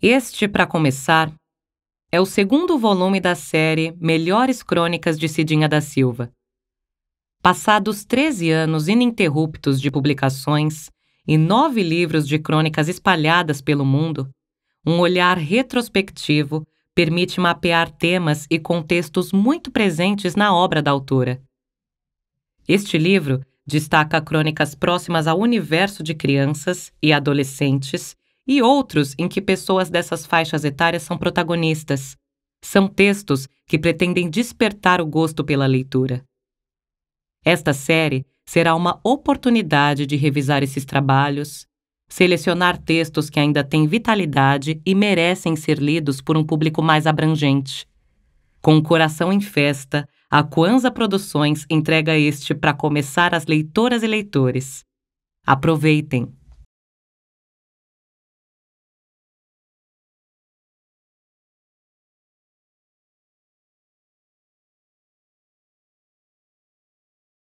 Este, para começar, é o segundo volume da série Melhores Crônicas de Cidinha da Silva. Passados 13 anos ininterruptos de publicações e nove livros de crônicas espalhadas pelo mundo, um olhar retrospectivo permite mapear temas e contextos muito presentes na obra da autora. Este livro destaca crônicas próximas ao universo de crianças e adolescentes e outros em que pessoas dessas faixas etárias são protagonistas. São textos que pretendem despertar o gosto pela leitura. Esta série será uma oportunidade de revisar esses trabalhos, selecionar textos que ainda têm vitalidade e merecem ser lidos por um público mais abrangente. Com o coração em festa, a Quanza Produções entrega este para começar as leitoras e leitores. Aproveitem!